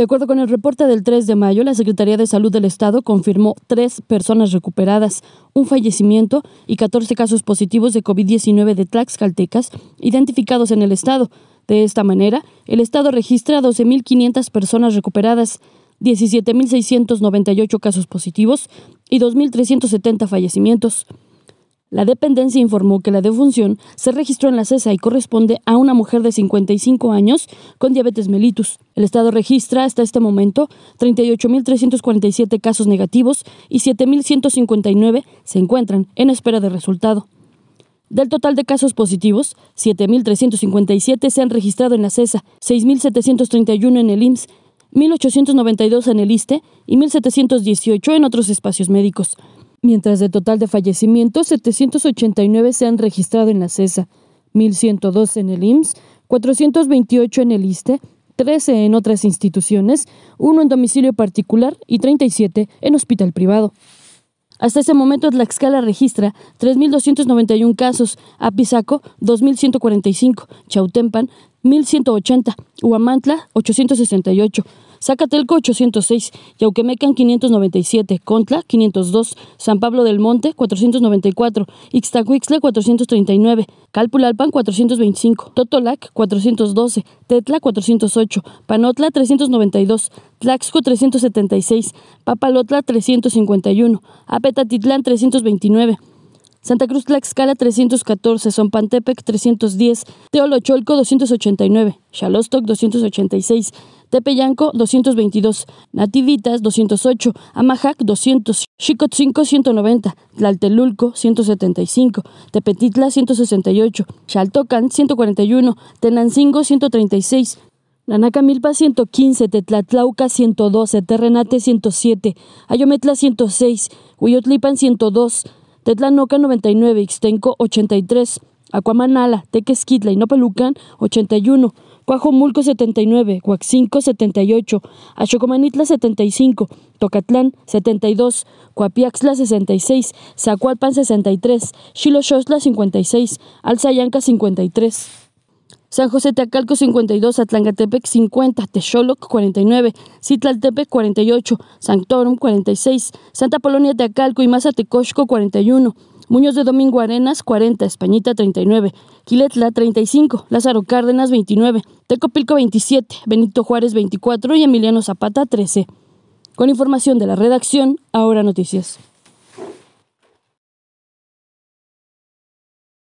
De acuerdo con el reporte del 3 de mayo, la Secretaría de Salud del Estado confirmó tres personas recuperadas, un fallecimiento y 14 casos positivos de COVID-19 de Tlaxcaltecas identificados en el Estado. De esta manera, el Estado registra 12.500 personas recuperadas, 17.698 casos positivos y 2.370 fallecimientos. La dependencia informó que la defunción se registró en la CESA y corresponde a una mujer de 55 años con diabetes mellitus. El Estado registra hasta este momento 38.347 casos negativos y 7.159 se encuentran en espera de resultado. Del total de casos positivos, 7.357 se han registrado en la CESA, 6.731 en el IMSS, 1.892 en el ISTE y 1.718 en otros espacios médicos mientras de total de fallecimientos 789 se han registrado en la CESA, 1.112 en el IMSS, 428 en el ISTE, 13 en otras instituciones, 1 en domicilio particular y 37 en hospital privado. Hasta ese momento Tlaxcala registra 3.291 casos, Apizaco 2.145, Chautempan 1180, Huamantla 868, Zacatelco 806, Yauquemecan 597, Contla 502, San Pablo del Monte 494, Ixtahuixle 439, Calpulalpan 425, Totolac 412, Tetla 408, Panotla 392, Tlaxco 376, Papalotla 351, Apetatitlán 329, Santa Cruz Tlaxcala 314, Zompantepec 310, Teolocholco 289, Xalostoc 286, Tepeyanco 222, Nativitas 208, Amajac 200, Xicot 190, Tlaltelulco 175, Tepetitla 168, Xaltocan 141, Tenancingo 136, Nanacamilpa 115, Tetlatlauca 112, Terrenate 107, Ayometla 106, Huyotlipan 102, Tetlanoca 99, Ixtenco 83, Acuamanala, Tequesquitla y Nopelucan 81, Cuajomulco 79, Huacinco 78, Achocomanitla 75, Tocatlán 72, Cuapiaxla 66, Zacualpan 63, Xiloxosla 56, Alzayanca 53. San José Teacalco 52, Atlangatepec 50, Texoloc 49, Citlaltepec 48, Sanctorum 46, Santa Polonia Teacalco y Mazatecosco 41, Muñoz de Domingo Arenas 40, Españita 39, Quiletla 35, Lázaro Cárdenas 29, Tecopilco 27, Benito Juárez 24 y Emiliano Zapata 13. Con información de la redacción, ahora noticias.